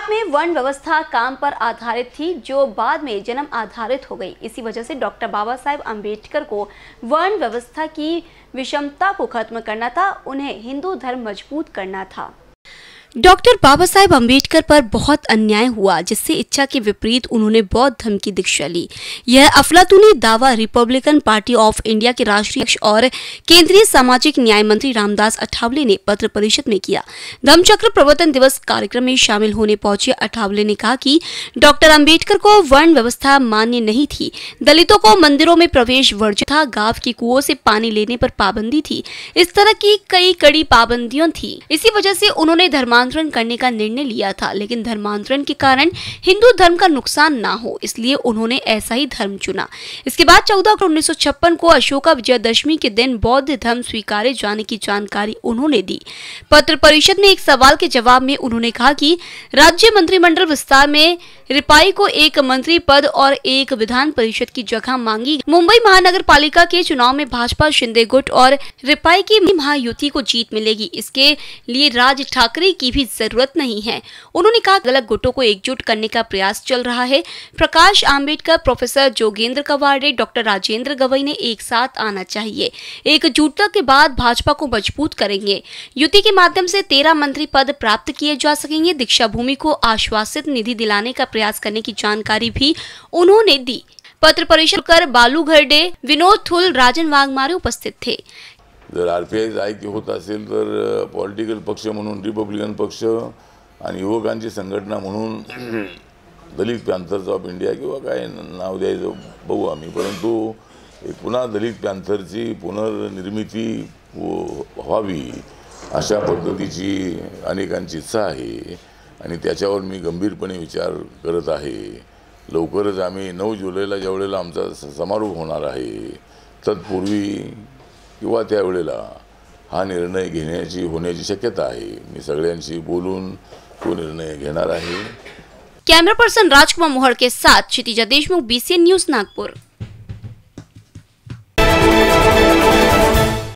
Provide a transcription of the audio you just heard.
शुरुआत में वर्ण व्यवस्था काम पर आधारित थी जो बाद में जन्म आधारित हो गई इसी वजह से डॉक्टर बाबा साहेब अम्बेडकर को वर्ण व्यवस्था की विषमता को खत्म करना था उन्हें हिंदू धर्म मजबूत करना था डॉक्टर बाबा साहेब अम्बेडकर पर बहुत अन्याय हुआ जिससे इच्छा के विपरीत उन्होंने बौद्ध धर्म की दीक्षा ली यह अफलातूनी दावा रिपब्लिकन पार्टी ऑफ इंडिया के राष्ट्रीय अध्यक्ष और केंद्रीय सामाजिक न्याय मंत्री रामदास अठावले ने पत्र परिषद में किया धमचक्र प्रवर्तन दिवस कार्यक्रम में शामिल होने पहुंचे अठावले ने कहा की डॉक्टर अम्बेडकर को वर्ण व्यवस्था मान्य नहीं थी दलितों को मंदिरों में प्रवेश वर्जित था गाँव के कुओं से पानी लेने पर पाबंदी थी इस तरह की कई कड़ी पाबंदियों थी इसी वजह से उन्होंने धर्म धर्मांतरण करने का निर्णय लिया था लेकिन धर्मांतरण के कारण हिंदू धर्म का नुकसान ना हो इसलिए उन्होंने ऐसा ही धर्म चुना इसके बाद चौदह अक्टूबर उन्नीस को अशोका विजयदशमी के दिन बौद्ध धर्म स्वीकारे जाने की जानकारी उन्होंने दी पत्र परिषद में एक सवाल के जवाब में उन्होंने कहा की राज्य मंत्रिमंडल विस्तार में रिपाई को एक मंत्री पद और एक विधान परिषद की जगह मांगी मुंबई महानगर पालिका के चुनाव में भाजपा शिंदे गुट और रिपाई की महायुति को जीत मिलेगी इसके लिए राज ठाकरे की की भी जरूरत नहीं है उन्होंने कहा गलत गुटों को एकजुट करने का प्रयास चल रहा है प्रकाश आम्बेडकर प्रोफेसर जोगेंद्र कवाड़े डॉक्टर राजेंद्र गवई ने एक साथ आना चाहिए एकजुटता के बाद भाजपा को मजबूत करेंगे युति के माध्यम से तेरह मंत्री पद प्राप्त किए जा सकेंगे दीक्षा भूमि को आश्वासित निधि दिलाने का प्रयास करने की जानकारी भी उन्होंने दी पत्र परिषद कर बालू घरडे विनोद थुल राजन वाघमारे उपस्थित थे जर आर पी आयचं ऐक्य होत असेल तर पॉलिटिकल पक्ष म्हणून रिपब्लिकन पक्ष आणि युवकांची संघटना म्हणून दलित पॅन्थर्स ऑफ इंडिया किंवा काय नाव द्यायचं बघू आम्ही परंतु पुन्हा दलित पॅन्थरची पुनर्निर्मिती हो, व्हावी अशा पद्धतीची अनेकांची इच्छा आहे आणि त्याच्यावर मी गंभीरपणे विचार करत आहे लवकरच आम्ही नऊ जुलैला ज्यावेळेला आमचा समारोप होणार आहे तत्पूर्वी किंवा त्यावेळेला हा निर्णय घेण्याची होण्याची शक्यता आहे मी सगळ्यांशी बोलून तो निर्णय घेणार आहे कॅमेरा पर्सन राजकुमार मोहळके के साथ क्षितिजा देशमुख बीसीएन न्यूज नागपूर